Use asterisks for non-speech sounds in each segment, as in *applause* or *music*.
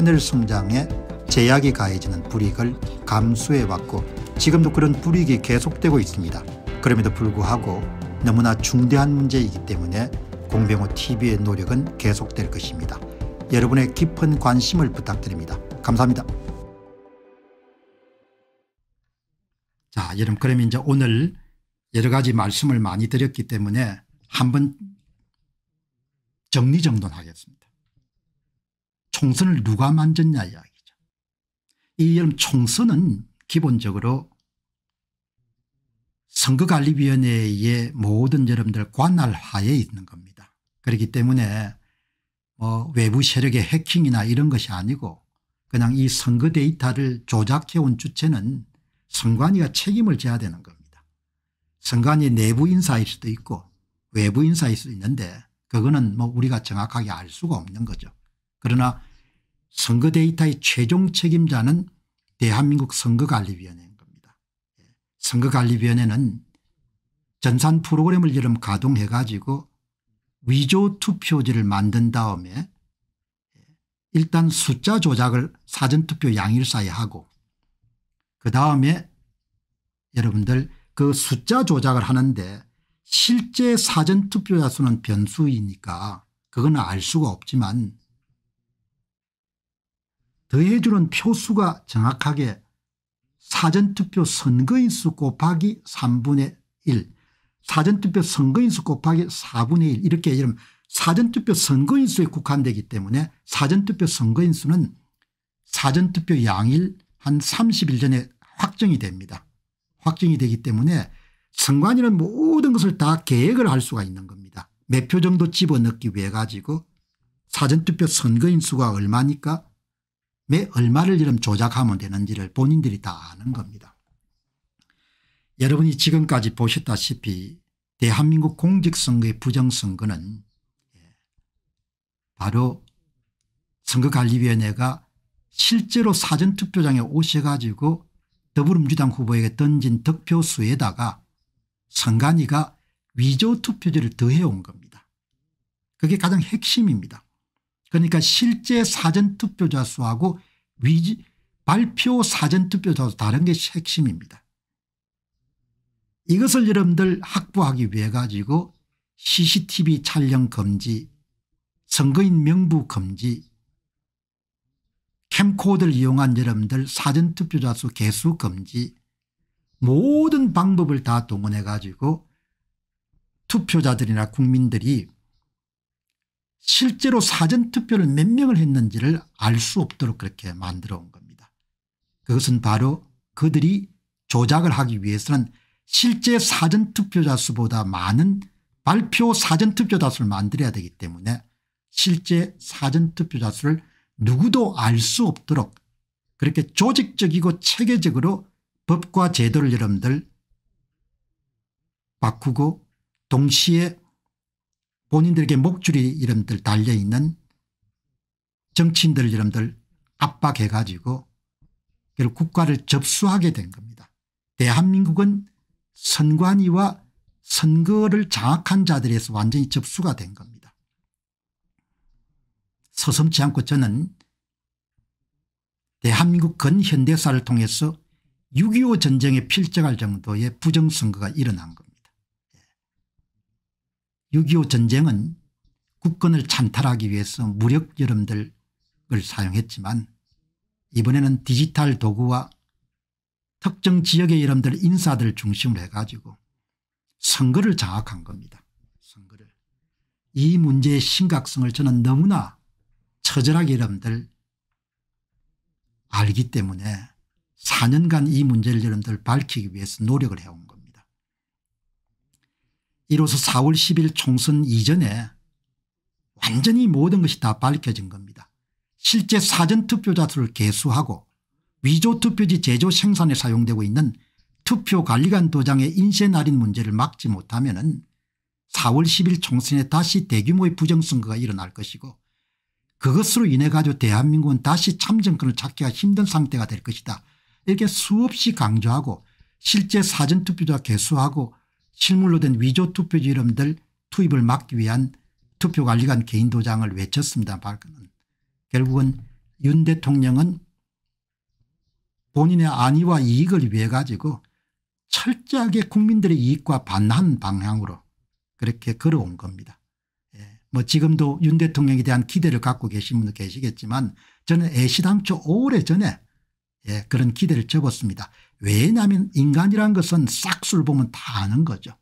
하늘 성장에 제약이 가해지는 불이익을 감수해왔고 지금도 그런 불이익이 계속되고 있습니다. 그럼에도 불구하고 너무나 중대한 문제이기 때문에 공병호 TV의 노력은 계속될 것입니다. 여러분의 깊은 관심을 부탁드립니다. 감사합니다. 자, 여러분 그럼 이제 오늘 여러 가지 말씀을 많이 드렸기 때문에 한번 정리정돈하겠습니다. 총선을 누가 만졌냐 이야기죠. 이 여름 총선은 기본적으로 선거관리위원회의 모든 여러분들 관할하에 있는 겁니다. 그렇기 때문에 뭐 외부 세력의 해킹이나 이런 것이 아니고 그냥 이 선거 데이터를 조작해온 주체는 선관위가 책임을 져야 되는 겁니다. 선관위 내부 인사일 수도 있고 외부 인사일 수도 있는데 그거는 뭐 우리가 정확하게 알 수가 없는 거죠. 그러나 선거 데이터의 최종 책임자는 대한민국 선거관리위원회인 겁니다. 예. 선거관리위원회는 전산 프로그램을 여름 가동해 가지고 위조 투표지를 만든 다음에 일단 숫자 조작을 사전투표 양일사에 하고 그 다음에 여러분들 그 숫자 조작을 하는데 실제 사전투표자 수는 변수이니까 그건 알 수가 없지만 더해주는 표수가 정확하게 사전투표 선거인수 곱하기 3분의 1 사전투표 선거인수 곱하기 4분의 1 이렇게 이름 사전투표 선거인수에 국한되기 때문에 사전투표 선거인수는 사전투표 양일 한 30일 전에 확정이 됩니다. 확정이 되기 때문에 선관위는 모든 것을 다 계획을 할 수가 있는 겁니다. 몇 표 정도 집어넣기 위해 가지고 사전투표 선거인수가 얼마니까 왜 얼마를 이름 조작하면 되는지를 본인들이 다 아는 겁니다. 여러분이 지금까지 보셨다시피 대한민국 공직선거의 부정선거는 예, 바로 선거관리위원회가 실제로 사전투표장에 오셔가지고 더불어민주당 후보에게 던진 득표수에다가 선관위가 위조투표제를 더해온 겁니다. 그게 가장 핵심입니다. 그러니까 실제 사전투표자 수하고 위지, 발표 사전투표자 수 다른 게 핵심입니다. 이것을 여러분들 확보하기 위해 가지고 CCTV 촬영 금지 선거인 명부 금지 캠코드를 이용한 여러분들 사전투표자 수 개수 금지 모든 방법을 다 동원해 가지고 투표자들이나 국민들이 실제로 사전투표를 몇 명을 했는지를 알 수 없도록 그렇게 만들어 온 겁니다. 그것은 바로 그들이 조작을 하기 위해서는 실제 사전투표자 수보다 많은 발표 사전투표자 수를 만들어야 되기 때문에 실제 사전투표자 수를 누구도 알 수 없도록 그렇게 조직적이고 체계적으로 법과 제도를 여러분들 바꾸고 동시에 본인들에게 목줄이 이름들 달려있는 정치인들 이름들 압박해 가지고 결국 국가를 접수하게 된 겁니다. 대한민국은 선관위와 선거를 장악한 자들에서 완전히 접수가 된 겁니다. 서슴지 않고 저는 대한민국 근현대사를 통해서 6.25 전쟁에 필적할 정도의 부정선거가 일어난 겁니다. 6.25 전쟁은 국권을 찬탈하기 위해서 무력 여러들을 사용했지만 이번에는 디지털 도구와 특정 지역의 여러분들 인사들 중심으로 해가지고 선거를 장악한 겁니다. 선거를. 이 문제의 심각성을 저는 너무나 처절하게 여러분들 알기 때문에 4년간 이 문제를 여러분들 밝히기 위해서 노력을 해온 겁니다. 이로써 4월 10일 총선 이전에 완전히 모든 것이 다 밝혀진 겁니다. 실제 사전투표자 수를 개수하고 위조투표지 제조 생산에 사용되고 있는 투표관리관 도장의 인쇄날인 문제를 막지 못하면 은 4월 10일 총선에 다시 대규모의 부정선거가 일어날 것이고 그것으로 인해 가지고 대한민국은 다시 참정권을 찾기가 힘든 상태가 될 것이다. 이렇게 수없이 강조하고 실제 사전투표자 개수하고 실물로 된 위조 투표지 이름들 투입을 막기 위한 투표관리관 개인 도장을 외쳤습니다. 박근은 결국은 윤 대통령은 본인의 안위와 이익을 위해 가지고 철저하게 국민들의 이익과 반한 방향으로 그렇게 걸어온 겁니다. 예. 뭐 지금도 윤 대통령에 대한 기대를 갖고 계신 분도 계시겠지만 저는 애시당초 오래전에 예, 그런 기대를 접었습니다. 왜냐하면 인간이란 것은 싹수를 보면 다 아는 거죠.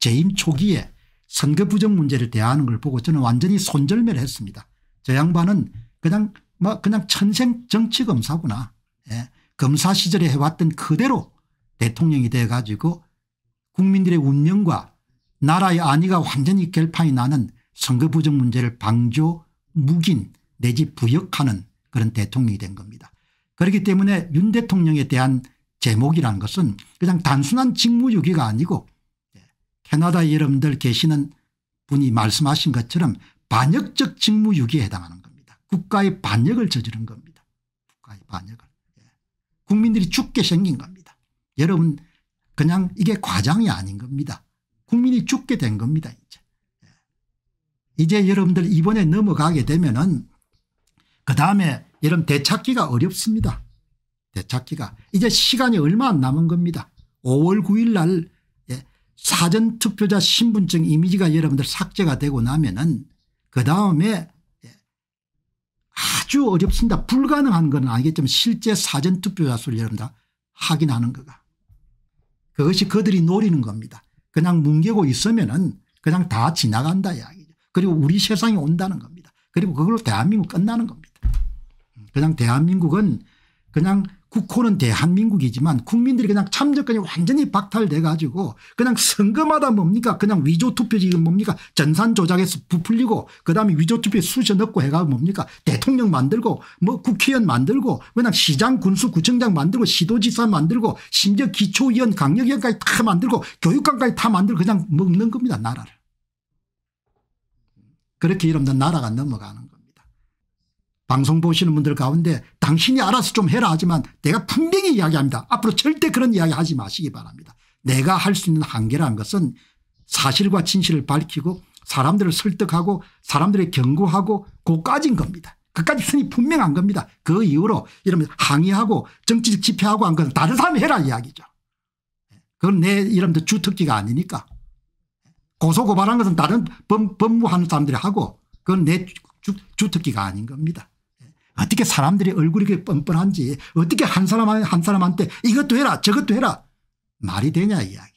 재임 초기에 선거 부정 문제를 대하는 걸 보고 저는 완전히 손절멸했습니다. 저 양반은 그냥 뭐 그냥 천생 정치 검사구나. 예. 검사 시절에 해왔던 그대로 대통령이 돼 가지고 국민들의 운명과 나라의 안위가 완전히 결판이 나는 선거 부정 문제를 방조 묵인 내지 부역하는 그런 대통령이 된 겁니다. 그렇기 때문에 윤 대통령에 대한 제목이라는 것은 그냥 단순한 직무유기가 아니고 예, 캐나다 여러분들 계시는 분이 말씀하신 것처럼 반역적 직무유기에 해당하는 겁니다. 국가의 반역을 저지른 겁니다. 국가의 반역을. 예. 국민들이 죽게 생긴 겁니다. 여러분 그냥 이게 과장이 아닌 겁니다. 국민이 죽게 된 겁니다. 이제 예. 이제 여러분들 이번에 넘어가게 되면 은그 다음에 여러분 되찾기가 어렵습니다. 되찾기가 이제 시간이 얼마 안 남은 겁니다. 5월 9일 날 예, 사전투표자 신분증 이미지가 여러분들 삭제가 되고 나면은 그 다음에 예, 아주 어렵습니다. 불가능한 건 아니겠지만 실제 사전투표자 수를 여러분들 확인하는 거가 그것이 그들이 노리는 겁니다. 그냥 뭉개고 있으면은 그냥 다 지나간다 이야기죠. 그리고 우리 세상이 온다는 겁니다. 그리고 그걸로 대한민국 끝나는 겁니다. 음, 그냥 대한민국은 그냥 국호는 대한민국이지만 국민들이 그냥 참정권이 완전히 박탈돼 가지고 그냥 선거마다 뭡니까 그냥 위조투표 지금 뭡니까 전산 조작에서 부풀리고 그다음에 위조투표에 수저 넣고 해가 뭡니까 대통령 만들고 뭐 국회의원 만들고 그냥 시장 군수 구청장 만들고 시도지사 만들고 심지어 기초위원 강력위원까지 다 만들고 교육감까지 다 만들고 그냥 먹는 겁니다 나라를. 그렇게 이러면 나라가 넘어가는 거. 예요 방송 보시는 분들 가운데 당신이 알아서 좀 해라 하지만 내가 분명히 이야기합니다. 앞으로 절대 그런 이야기 하지 마시기 바랍니다. 내가 할 수 있는 한계라는 것은 사실과 진실을 밝히고 사람들을 설득하고 사람들의 경고하고 그까진 겁니다. 그까지 선이 분명한 겁니다. 그 이후로 이러면 항의하고 정치적 집회하고 한 것은 다른 사람이 해라 이야기죠. 그건 내 이름도 주특기가 아니니까. 고소고발한 것은 다른 법, 무하는 사람들이 하고 그건 내 주, 주특기가 아닌 겁니다. 어떻게 사람들이 얼굴이 뻔뻔한지 어떻게 한 사람 한 사람한테 이것도 해라 저것도 해라 말이 되냐 이야기죠.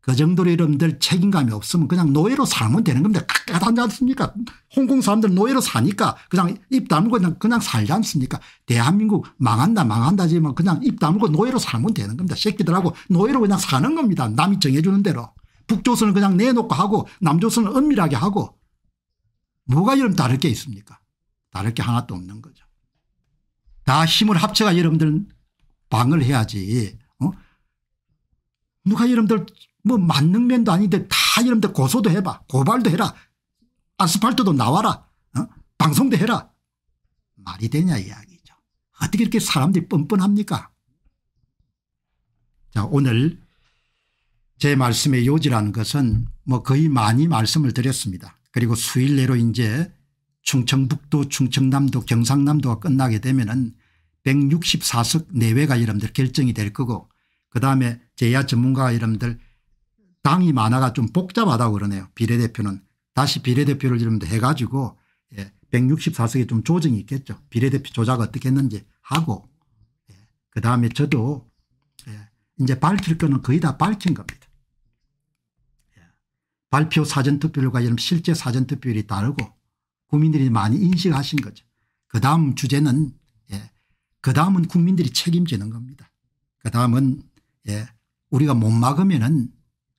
그 정도로 여러분들 책임감이 없으면 그냥 노예로 살면 되는 겁니다. 까다지 않습니까 홍콩 사람들 노예로 사니까 그냥 입 다물고 그냥, 그냥 살지 않습니까 대한민국 망한다 망한다지만 그냥 입 다물고 노예로 살면 되는 겁니다. 새끼들하고 노예로 그냥 사는 겁니다. 남이 정해주는 대로. 북조선은 그냥 내놓고 하고 남조선은 은밀하게 하고 뭐가 여러 다를 게 있습니까 다를 게 하나도 없는 거죠. 다 힘을 합쳐가 여러분들은 방을 해야지 어? 누가 여러분들 뭐 맞는 면도 아닌데 다 여러분들 고소도 해봐 고발도 해라 아스팔트도 나와라 어? 방송도 해라 말이 되냐 이야기죠. 어떻게 이렇게 사람들이 뻔뻔합니까 자 오늘 제 말씀의 요지라는 것은 뭐 거의 많이 말씀을 드렸습니다. 그리고 수일 내로 이제 충청북도 충청남도 경상남도가 끝나게 되면 은 164석 내외가 여러분들 결정이 될 거고 그다음에 제야 전문가가 여러분들 당이 많아가 좀 복잡하다고 그러네요. 비례대표는 다시 비례대표를 여러분들 해가지고 164석에 예, 좀 조정이 있겠죠. 비례대표 조작 어떻게 했는지 하고 예, 그다음에 저도 예, 이제 밝힐 거는 거의 다 밝힌 겁니다. 발표 사전투표율과 이런 실제 사전투표율이 다르고 국민들이 많이 인식하신 거죠. 그 다음 주제는 예, 그 다음은 국민들이 책임지는 겁니다. 그 다음은 예, 우리가 못 막으면은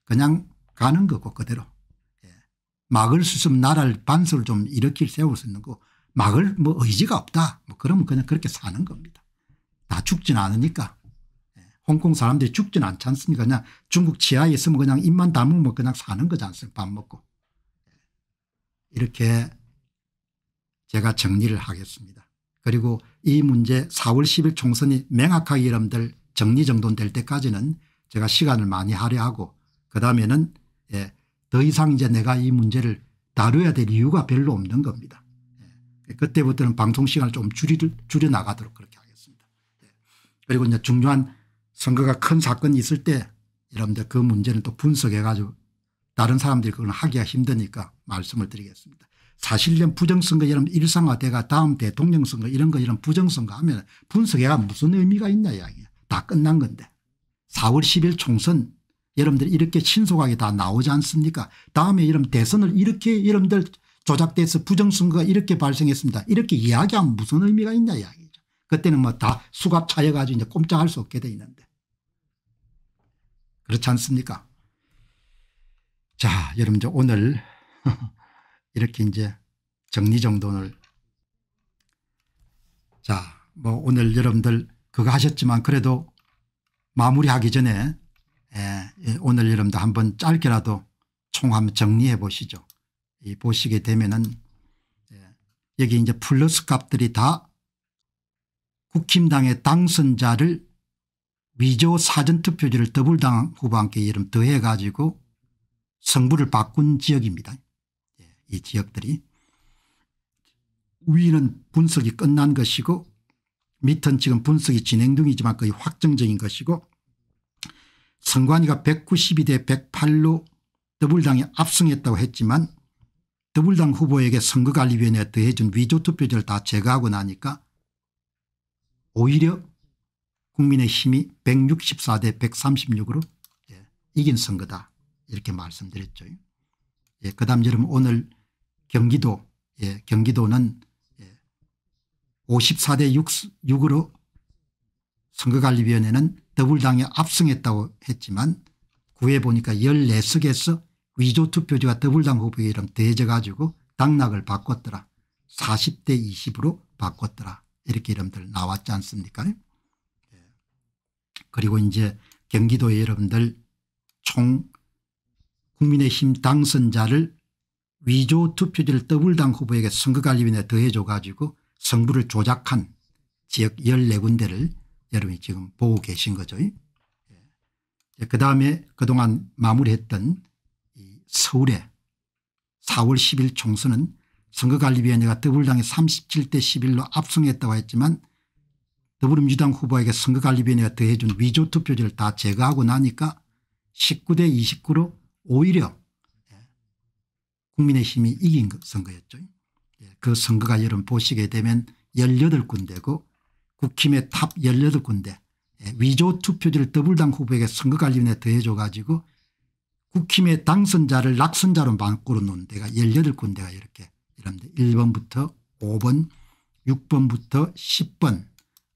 그냥 가는 거고 그대로 예, 막을 수 있으면 나라를 반수를 좀 일으킬 세울 수 있는 거 막을 뭐 의지가 없다 뭐 그러면 그냥 그렇게 사는 겁니다. 다 죽지는 않으니까 예, 홍콩 사람들이 죽지는 않지 않습니까 그냥 중국 지하에 있으면 그냥 입만 다물면 그냥 사는 거지 않습니까 밥 먹고 예, 이렇게 제가 정리를 하겠습니다. 그리고 이 문제 4월 10일 총선이 명확하게 여러분들 정리정돈 될 때까지는 제가 시간을 많이 할애하고 그다음에는 예, 더 이상 이제 내가 이 문제를 다뤄야 될 이유가 별로 없는 겁니다. 예, 그때부터는 방송 시간을 좀 줄이, 줄여나가도록 그렇게 하겠습니다. 예, 그리고 이제 중요한 선거가 큰 사건이 있을 때 여러분들 그 문제는 또 분석해 가지고 다른 사람들이 그걸 하기가 힘드니까 말씀을 드리겠습니다. 사실 이런 부정선거 이런 일상화돼가 다음 대통령 선거 이런 거 이런 부정선거 하면 분석해가 무슨 의미가 있냐 이야기야. 다 끝난 건데. 4월 10일 총선 여러분들 이렇게 신속하게 다 나오지 않습니까 다음에 이런 대선을 이렇게 여러분들 조작돼서 부정선거가 이렇게 발생했습니다. 이렇게 이야기하면 무슨 의미가 있냐 이야기죠. 그때는 뭐 다 수갑 차여가지고 이제 꼼짝할 수 없게 돼 있는데. 그렇지 않습니까 자 여러분 이제 오늘 *laughs* 이렇게 이제 정리정돈을 자, 뭐 오늘 여러분들 그거 하셨지만 그래도 마무리하기 전에 예, 오늘 여러분들 한번 짧게라도 총 한번 정리해 보시죠. 이 보시게 되면은 예, 여기 이제 플러스 값들이 다 국힘당의 당선자를 위조 사전투표지를 더블당 후보한테 이름 더해 가지고 성부를 바꾼 지역입니다. 이 지역들이 위는 분석이 끝난 것이고 밑은 지금 분석이 진행 중이지만 거의 확정적인 것이고 선관위가 192대 108로 더불당이 압승했다고 했지만 더불당 후보에게 선거관리위원회에 더해준 위조투표제를 다 제거하고 나니까 오히려 국민의힘이 164대 136으로 예, 이긴 선거다 이렇게 말씀드렸죠. 예, 그 다음 여러분 오늘 경기도 예, 경기도는 54대 6, 으로 선거관리위원회는 더불당에 압승했다고 했지만 구해보니까 14석에서 위조투표지와 더불당 후보의 이름 대져가지고 당락을 바꿨더라. 40대 20으로 바꿨더라. 이렇게 이름들 나왔지 않습니까 예. 그리고 이제 경기도에 여러분들 총 국민의힘 당선자를 위조 투표지를 더블당 후보에게 선거관리위원회 더해줘 가지고 성부를 조작한 지역 14군데를 여러분이 지금 보고 계신 거죠. 예. 예, 그다음에 그동안 마무리했던 서울의 4월 10일 총선은 선거관리위원회가 더불당의 37대 11로 압승했다고 했지만 더불어민주당 후보에게 선거관리위원회가 더해준 위조투표지를 다 제거하고 나니까 19대 29로 오히려 국민의힘이 이긴 그 선거였죠. 예, 그 선거가 여러분 보시게 되면 18군데고 국힘의 탑 18군데 예, 위조 투표지를 더블당 후보에게 선거관리위원회 더해줘 가지고 국힘의 당선자를 낙선자로 바꾸어 놓은 데가 18군데가 이렇게 1번부터 5번 6번부터 10번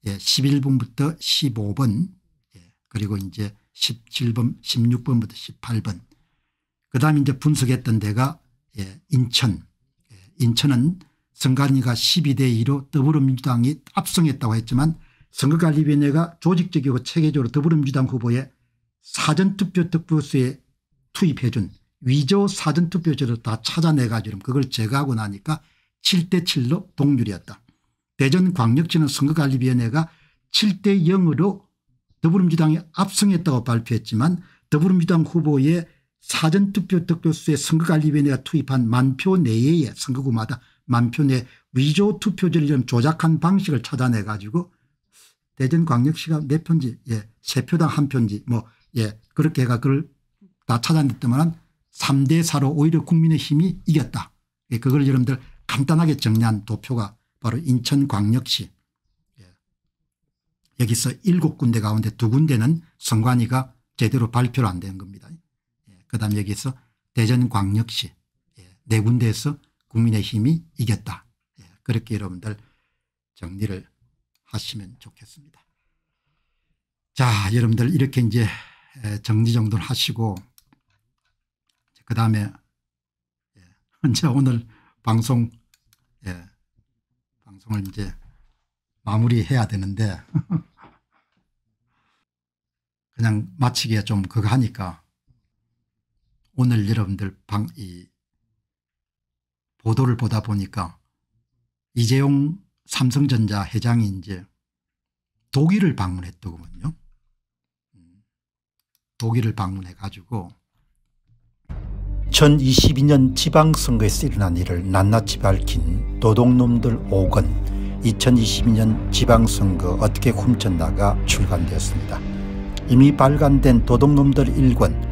11번부터 예, 15번 그리고 이제 17번 16번부터 18번 그 다음에 이제 분석했던 데가 예, 인천. 예, 인천은 선관위가 12대 2로 더불어민주당이 압승했다고 했지만 선거관리위원회가 조직적이고 체계적으로 더불어민주당 후보에 사전투표 특보수에 투입해 준 위조 사전투표제를 다 찾아내 가지고 그걸 제거하고 나니까 7대 7로 동률이었다. 대전광역시는 선거관리위원회가 7대 0으로 더불어민주당이 압승했다고 발표했지만 더불어민주당 후보의 사전투표 득표수의 선거관리위원회가 투입한 만표 내에 선거구마다 만표 내 위조 투표 전를좀 조작한 방식을 찾아내 가지고 대전광역시가 몇 편지 예, 세 표당 한 편지 뭐 예, 그렇게 해가 그걸 다 찾아냈더만 3대 4로 오히려 국민의 힘이 이겼다. 예, 그걸 여러분들 간단하게 정리한 도표가 바로 인천광역시 예. 여기서 일곱 군데 가운데 두 군데는 선관위가 제대로 발표를 안 된 겁니다. 그다음 여기서 대전광역시 예, 네 군데에서 국민의힘이 이겼다. 예, 그렇게 여러분들 정리를 하시면 좋겠습니다. 자 여러분들 이렇게 이제 예, 정리정돈 하시고 그다음에 *laughs* 이제 오늘 방송 예, 방송을 이제 마무리해야 되는데 *laughs* 그냥 마치기에 좀 그거 하니까 오늘 여러분들 방, 이 보도를 보다 보니까 이재용 삼성전자 회장이 이제 독일을 방문했더군요. 독일을 방문해 가지고 2022년 지방선거에서 일어난 일을 낱낱이 밝힌 도둑놈들 5권 2022년 지방선거 어떻게 훔쳤나가 출간되었습니다. 이미 발간된 도둑놈들 1권